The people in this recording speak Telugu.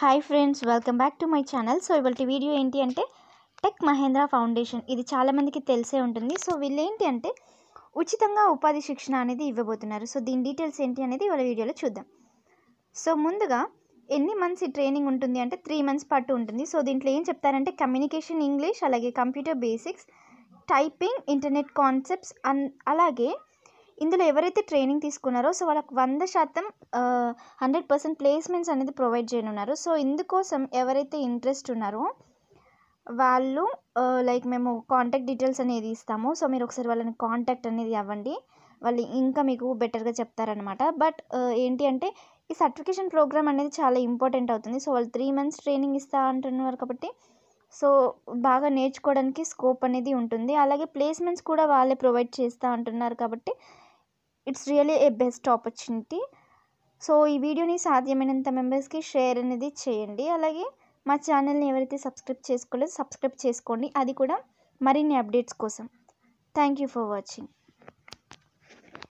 hi friends welcome back to my channel so ఇవాళ వీడియో ఏంటి అంటే టెక్ మహేంద్ర ఫౌండేషన్ ఇది చాలామందికి తెలిసే ఉంటుంది సో వీళ్ళు ఏంటి అంటే ఉచితంగా ఉపాధి శిక్షణ అనేది ఇవ్వబోతున్నారు సో దీని డీటెయిల్స్ ఏంటి అనేది ఇవాళ వీడియోలో చూద్దాం సో ముందుగా ఎన్ని మంత్స్ ఈ ట్రైనింగ్ ఉంటుంది అంటే త్రీ మంత్స్ పాటు ఉంటుంది సో దీంట్లో ఏం చెప్తారంటే కమ్యూనికేషన్ ఇంగ్లీష్ అలాగే computer basics typing internet concepts అన్ అలాగే ఇందులో ఎవరైతే ట్రైనింగ్ తీసుకున్నారో సో వాళ్ళకి వంద శాతం హండ్రెడ్ పర్సెంట్ ప్లేస్మెంట్స్ అనేది ప్రొవైడ్ చేయనున్నారు సో ఇందుకోసం ఎవరైతే ఇంట్రెస్ట్ ఉన్నారో వాళ్ళు లైక్ మేము కాంటాక్ట్ డీటెయిల్స్ అనేది ఇస్తాము సో మీరు ఒకసారి వాళ్ళని కాంటాక్ట్ అనేది అవ్వండి వాళ్ళు ఇంకా మీకు బెటర్గా చెప్తారనమాట బట్ ఏంటి అంటే ఈ సర్టిఫికేషన్ ప్రోగ్రామ్ అనేది చాలా ఇంపార్టెంట్ అవుతుంది సో వాళ్ళు త్రీ మంత్స్ ట్రైనింగ్ ఇస్తా అంటున్నారు కాబట్టి సో బాగా నేర్చుకోవడానికి స్కోప్ అనేది ఉంటుంది అలాగే ప్లేస్మెంట్స్ కూడా వాళ్ళే ప్రొవైడ్ చేస్తూ అంటున్నారు కాబట్టి it's really a best opportunity so ఈ వీడియోని సాధ్యమైనంత మెంబర్స్కి షేర్ అనేది చేయండి అలాగే మా ఛానల్ని ఎవరైతే సబ్స్క్రైబ్ చేసుకోలేదు సబ్స్క్రైబ్ చేసుకోండి అది కూడా మరిన్ని అప్డేట్స్ కోసం థ్యాంక్ యూ ఫర్ వాచింగ్